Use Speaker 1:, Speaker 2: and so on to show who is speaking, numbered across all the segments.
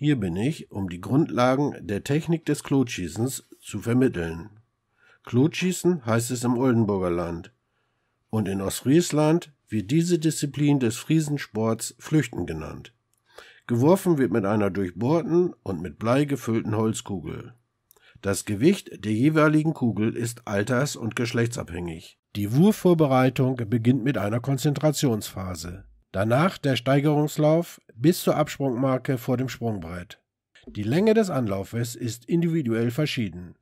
Speaker 1: Hier bin ich, um die Grundlagen der Technik des Klotschießens zu vermitteln. Klotschießen heißt es im Oldenburger Land. Und in Ostfriesland wird diese Disziplin des Friesensports Flüchten genannt. Geworfen wird mit einer durchbohrten und mit Blei gefüllten Holzkugel. Das Gewicht der jeweiligen Kugel ist alters- und geschlechtsabhängig. Die Wurfvorbereitung beginnt mit einer Konzentrationsphase. Danach der Steigerungslauf bis zur Absprungmarke vor dem Sprungbrett. Die Länge des Anlaufes ist individuell verschieden.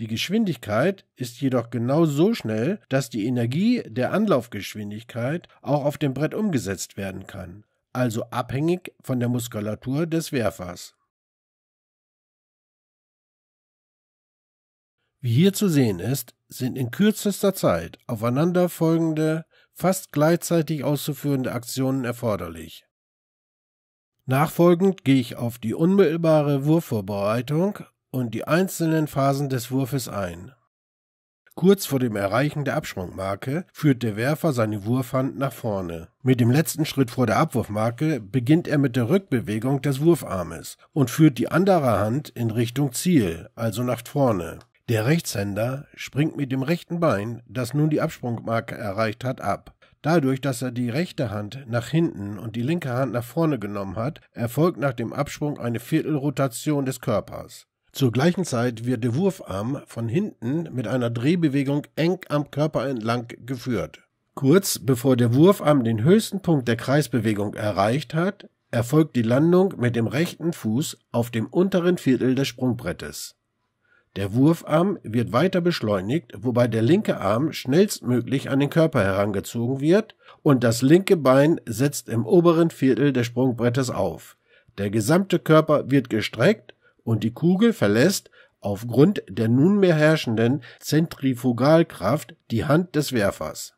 Speaker 1: Die Geschwindigkeit ist jedoch genau so schnell, dass die Energie der Anlaufgeschwindigkeit auch auf dem Brett umgesetzt werden kann, also abhängig von der Muskulatur des Werfers. Wie hier zu sehen ist, sind in kürzester Zeit aufeinanderfolgende fast gleichzeitig auszuführende Aktionen erforderlich. Nachfolgend gehe ich auf die unmittelbare Wurfvorbereitung und die einzelnen Phasen des Wurfes ein. Kurz vor dem Erreichen der Absprungmarke führt der Werfer seine Wurfhand nach vorne. Mit dem letzten Schritt vor der Abwurfmarke beginnt er mit der Rückbewegung des Wurfarmes und führt die andere Hand in Richtung Ziel, also nach vorne. Der Rechtshänder springt mit dem rechten Bein, das nun die Absprungmarke erreicht hat, ab. Dadurch, dass er die rechte Hand nach hinten und die linke Hand nach vorne genommen hat, erfolgt nach dem Absprung eine Viertelrotation des Körpers. Zur gleichen Zeit wird der Wurfarm von hinten mit einer Drehbewegung eng am Körper entlang geführt. Kurz bevor der Wurfarm den höchsten Punkt der Kreisbewegung erreicht hat, erfolgt die Landung mit dem rechten Fuß auf dem unteren Viertel des Sprungbrettes. Der Wurfarm wird weiter beschleunigt, wobei der linke Arm schnellstmöglich an den Körper herangezogen wird und das linke Bein setzt im oberen Viertel des Sprungbrettes auf. Der gesamte Körper wird gestreckt und die Kugel verlässt aufgrund der nunmehr herrschenden Zentrifugalkraft die Hand des Werfers